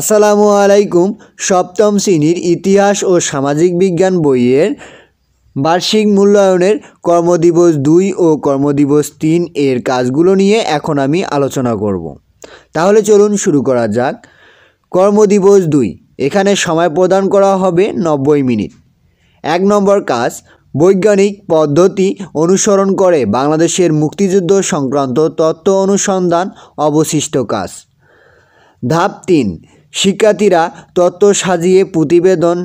আসসালামু আলাইকুম সপ্তম শ্রেণীর ইতিহাস ও সামাজিক বিজ্ঞান বইয়ের বার্ষিক মূল্যায়নের কর্মদিবস দুই ও কর্মদিবস তিন এর কাজগুলো নিয়ে এখন আমি আলোচনা করব। তাহলে চলুন শুরু করা যাক কর্মদিবস দুই এখানে সময় প্রদান করা হবে নব্বই মিনিট এক নম্বর কাজ বৈজ্ঞানিক পদ্ধতি অনুসরণ করে বাংলাদেশের মুক্তিযুদ্ধ সংক্রান্ত তত্ত্ব অনুসন্ধান অবশিষ্ট কাজ ধাপ তিন শিক্ষার্থীরা তত্ত্ব সাজিয়ে প্রতিবেদন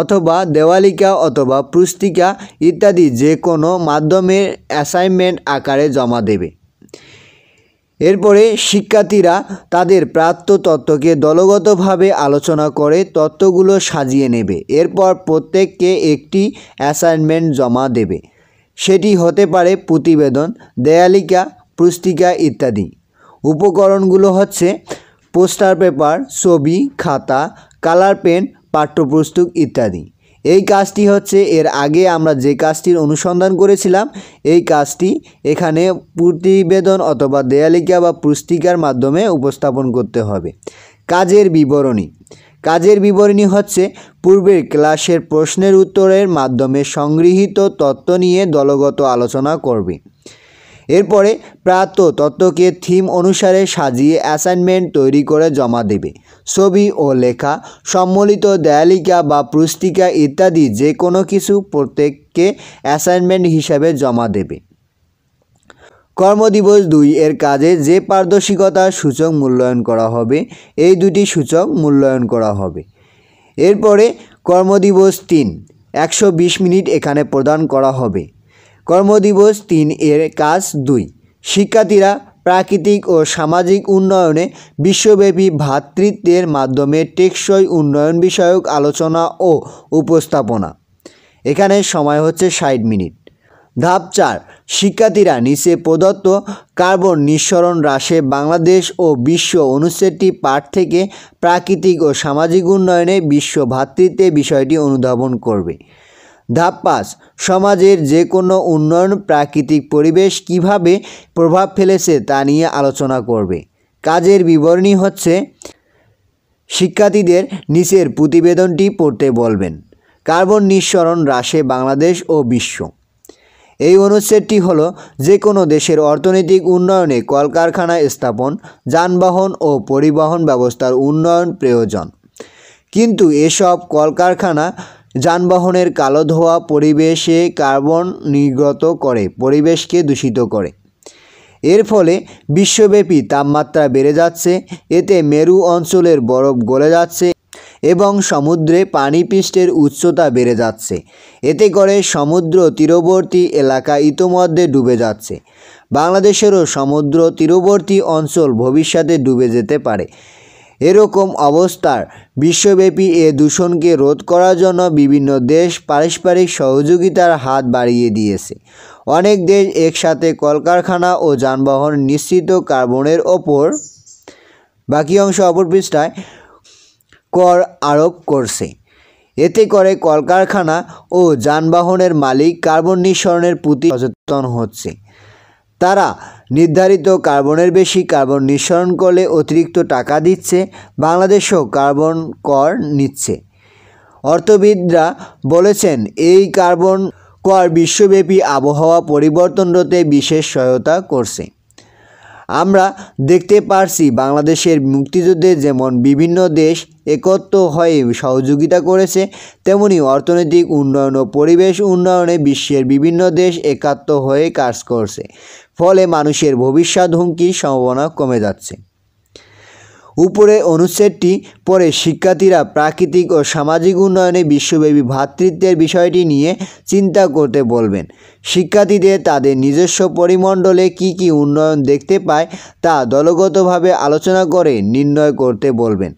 অথবা দেওয়ালিকা অথবা পুস্তিকা ইত্যাদি যে কোনো মাধ্যমে অ্যাসাইনমেন্ট আকারে জমা দেবে এরপরে শিক্ষার্থীরা তাদের প্রাপ্ত তত্ত্বকে দলগতভাবে আলোচনা করে তত্ত্বগুলো সাজিয়ে নেবে এরপর প্রত্যেককে একটি অ্যাসাইনমেন্ট জমা দেবে সেটি হতে পারে প্রতিবেদন দেয়ালিকা পুস্তিকা ইত্যাদি উপকরণগুলো হচ্ছে পোস্টার পেপার ছবি খাতা কালার পেন পাঠ্যপুস্তক ইত্যাদি এই কাজটি হচ্ছে এর আগে আমরা যে কাজটির অনুসন্ধান করেছিলাম এই কাজটি এখানে প্রতিবেদন অথবা দেয়ালিকা বা পুস্তিকার মাধ্যমে উপস্থাপন করতে হবে কাজের বিবরণী কাজের বিবরণী হচ্ছে পূর্বের ক্লাসের প্রশ্নের উত্তরের মাধ্যমে সংগৃহীত তত্ত্ব নিয়ে দলগত আলোচনা করবে এরপরে প্রাপ্ত তত্ত্বকে থিম অনুসারে সাজিয়ে অ্যাসাইনমেন্ট তৈরি করে জমা দেবে ছবি ও লেখা সম্মলিত দেয়ালিকা বা পুস্তিকা ইত্যাদি যে কোনো কিছু প্রত্যেককে অ্যাসাইনমেন্ট হিসাবে জমা দেবে কর্মদিবস দুই এর কাজে যে পারদর্শিকতার সূচক মূল্যায়ন করা হবে এই দুটি সূচক মূল্যায়ন করা হবে এরপরে কর্মদিবস তিন একশো মিনিট এখানে প্রদান করা হবে কর্মদিবস তিন এর কাজ দুই শিক্ষার্থীরা প্রাকৃতিক ও সামাজিক উন্নয়নে বিশ্বব্যাপী ভ্রাতৃত্বের মাধ্যমে টেকসই উন্নয়ন বিষয়ক আলোচনা ও উপস্থাপনা এখানে সময় হচ্ছে ষাট মিনিট ধাপ চার শিক্ষার্থীরা নিচে প্রদত্ত কার্বন নিঃসরণ হ্রাসে বাংলাদেশ ও বিশ্ব অনুচ্ছেদটি পাঠ থেকে প্রাকৃতিক ও সামাজিক উন্নয়নে বিশ্ব ভ্রাতৃত্বে বিষয়টি অনুধাবন করবে ধাপ পাঁচ সমাজের যে কোনো উন্নয়ন প্রাকৃতিক পরিবেশ কিভাবে প্রভাব ফেলেছে তা নিয়ে আলোচনা করবে কাজের বিবরণী হচ্ছে শিক্ষার্থীদের নিচের প্রতিবেদনটি পড়তে বলবেন কার্বন নিঃসরণ হ্রাসে বাংলাদেশ ও বিশ্ব এই অনুচ্ছেদটি হল যে কোনো দেশের অর্থনৈতিক উন্নয়নে কলকারখানা স্থাপন যানবাহন ও পরিবহন ব্যবস্থার উন্নয়ন প্রয়োজন কিন্তু এসব কলকারখানা যানবাহনের কালো ধোয়া পরিবেশে কার্বন নির্গত করে পরিবেশকে দূষিত করে এর ফলে বিশ্বব্যাপী তাপমাত্রা বেড়ে যাচ্ছে এতে মেরু অঞ্চলের বরফ গলে যাচ্ছে এবং সমুদ্রে পানিপৃষ্ঠের উচ্চতা বেড়ে যাচ্ছে এতে করে সমুদ্র তীরবর্তী এলাকা ইতোমধ্যে ডুবে যাচ্ছে বাংলাদেশেরও সমুদ্র তীরবর্তী অঞ্চল ভবিষ্যতে ডুবে যেতে পারে এরকম অবস্থার বিশ্বব্যাপী এ দূষণকে রোধ করার জন্য বিভিন্ন দেশ পারস্পরিক সহযোগিতার হাত বাড়িয়ে দিয়েছে অনেক দেশ একসাথে কলকারখানা ও যানবাহন নিশ্চিত কার্বনের ওপর বাকি অংশ অপর পৃষ্ঠায় কর আরোপ করছে এতে করে কলকারখানা ও যানবাহনের মালিক কার্বন নিঃসরণের প্রতি সচেতন হচ্ছে তারা নির্ধারিত কার্বনের বেশি কার্বন নিঃসরণ করলে অতিরিক্ত টাকা দিচ্ছে বাংলাদেশও কার্বন কর নিচ্ছে অর্থবিদরা বলেছেন এই কার্বন কর বিশ্বব্যাপী আবহাওয়া পরিবর্তন রতে বিশেষ সহায়তা করছে আমরা দেখতে পারছি বাংলাদেশের মুক্তিযুদ্ধে যেমন বিভিন্ন দেশ একত্র হয়ে সহযোগিতা করেছে তেমনি অর্থনৈতিক উন্নয়ন ও পরিবেশ উন্নয়নে বিশ্বের বিভিন্ন দেশ একাত্ম হয়ে কাজ করছে ফলে মানুষের ভবিষ্যৎ হুমকির সম্ভাবনা কমে যাচ্ছে উপরে অনুচ্ছেদটি পরে শিক্ষার্থীরা প্রাকৃতিক ও সামাজিক উন্নয়নে বিশ্বব্যাপী ভ্রাতৃত্বের বিষয়টি নিয়ে চিন্তা করতে বলবেন শিক্ষার্থীদের তাদের নিজস্ব পরিমণ্ডলে কি কি উন্নয়ন দেখতে পায় তা দলগতভাবে আলোচনা করে নির্ণয় করতে বলবেন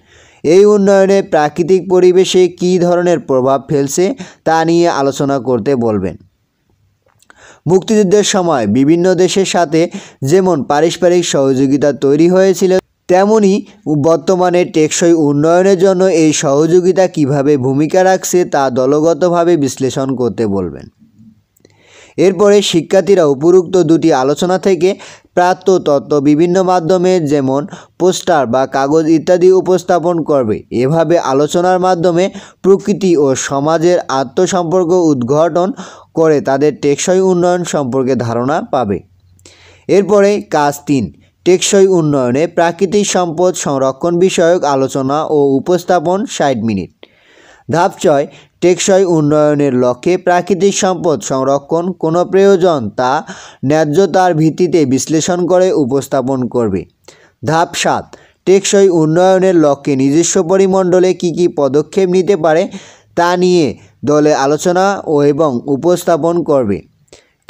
এই উন্নয়নে প্রাকৃতিক পরিবেশে কি ধরনের প্রভাব ফেলছে তা নিয়ে আলোচনা করতে বলবেন মুক্তিযুদ্ধের সময় বিভিন্ন দেশের সাথে যেমন পারস্পরিক সহযোগিতা তৈরি হয়েছিল তেমনি বর্তমানে টেকসই উন্নয়নের জন্য এই সহযোগিতা কিভাবে ভূমিকা রাখছে তা দলগতভাবে বিশ্লেষণ করতে বলবেন এরপরে শিক্ষার্থীরা উপরুক্ত দুটি আলোচনা থেকে প্রাপ্ত তথ্য বিভিন্ন মাধ্যমে যেমন পোস্টার বা কাগজ ইত্যাদি উপস্থাপন করবে এভাবে আলোচনার মাধ্যমে প্রকৃতি ও সমাজের আত্মসম্পর্ক উদ্ঘাটন করে তাদের টেকসই উন্নয়ন সম্পর্কে ধারণা পাবে এরপরে কাজ তিন টেকসই উন্নয়নে প্রাকৃতিক সম্পদ সংরক্ষণ বিষয়ক আলোচনা ও উপস্থাপন ষাট মিনিট ধাপ ছয় টেকসই উন্নয়নের লক্ষ্যে প্রাকৃতিক সম্পদ সংরক্ষণ কোনো প্রয়োজন তা ন্যায্যতার ভিত্তিতে বিশ্লেষণ করে উপস্থাপন করবে ধাপ সাত টেকসই উন্নয়নের লক্ষ্যে নিজস্ব পরিমণ্ডলে কি কি পদক্ষেপ নিতে পারে তা নিয়ে দলে আলোচনা ও এবং উপস্থাপন করবে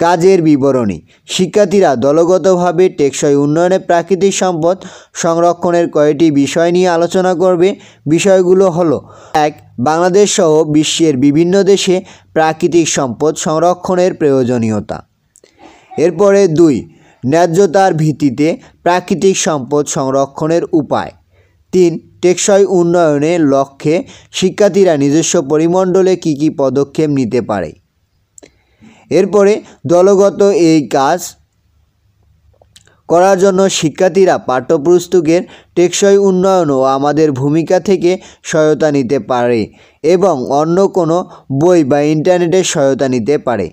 কাজের বিবরণী শিক্ষার্থীরা দলগতভাবে টেকসই উন্নয়নে প্রাকৃতিক সম্পদ সংরক্ষণের কয়েকটি বিষয় নিয়ে আলোচনা করবে বিষয়গুলো হলো এক বাংলাদেশ সহ বিশ্বের বিভিন্ন দেশে প্রাকৃতিক সম্পদ সংরক্ষণের প্রয়োজনীয়তা এরপরে দুই ন্যায্যতার ভিত্তিতে প্রাকৃতিক সম্পদ সংরক্ষণের উপায় তিন টেকসই উন্নয়নের লক্ষ্যে শিক্ষার্থীরা নিজস্ব পরিমণ্ডলে কী কী পদক্ষেপ নিতে পারে এরপরে দলগত এই কাজ করার জন্য শিক্ষার্থীরা পাঠ্যপুস্তকের টেকসই উন্নয়ন ও আমাদের ভূমিকা থেকে সহায়তা নিতে পারে এবং অন্য কোনো বই বা ইন্টারনেটের সহায়তা নিতে পারে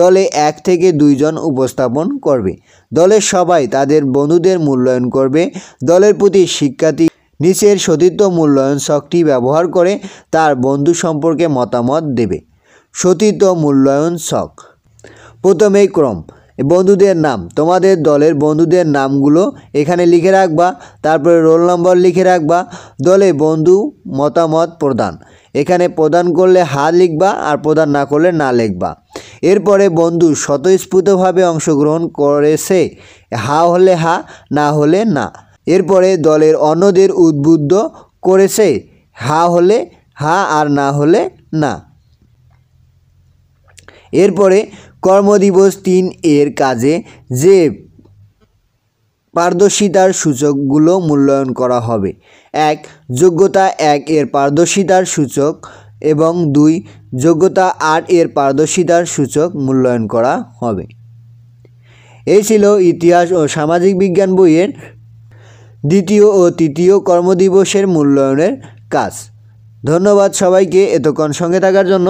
দলে এক থেকে দুইজন উপস্থাপন করবে দলের সবাই তাদের বন্ধুদের মূল্যায়ন করবে দলের প্রতি শিক্ষার্থী নিচের সতীর্থ মূল্যায়ন শখটি ব্যবহার করে তার বন্ধু সম্পর্কে মতামত দেবে সতীর্থ মূল্যায়ন শখ প্রথমেই ক্রম বন্ধুদের নাম তোমাদের দলের বন্ধুদের নামগুলো এখানে লিখে রাখবা তারপরে রোল নম্বর লিখে রাখবা দলে বন্ধু মতামত প্রদান এখানে প্রদান করলে হা লিখবা আর প্রদান না করলে না লিখবা এরপরে বন্ধু স্বতঃস্ফূর্তভাবে অংশগ্রহণ করেছে হা হলে হা না হলে না এরপরে দলের অন্যদের উদ্বুদ্ধ করেছে হা হলে হা আর না হলে না এরপরে কর্মদিবস তিন এর কাজে যে পারদর্শিতার সূচকগুলো মূল্যায়ন করা হবে এক যোগ্যতা এক এর পারদর্শিতার সূচক এবং দুই যোগ্যতা আট এর পারদর্শিতার সূচক মূল্যায়ন করা হবে এই ছিল ইতিহাস ও সামাজিক বিজ্ঞান বইয়ের দ্বিতীয় ও তৃতীয় কর্মদিবসের মূল্যায়নের কাজ ধন্যবাদ সবাইকে এতক্ষণ সঙ্গে থাকার জন্য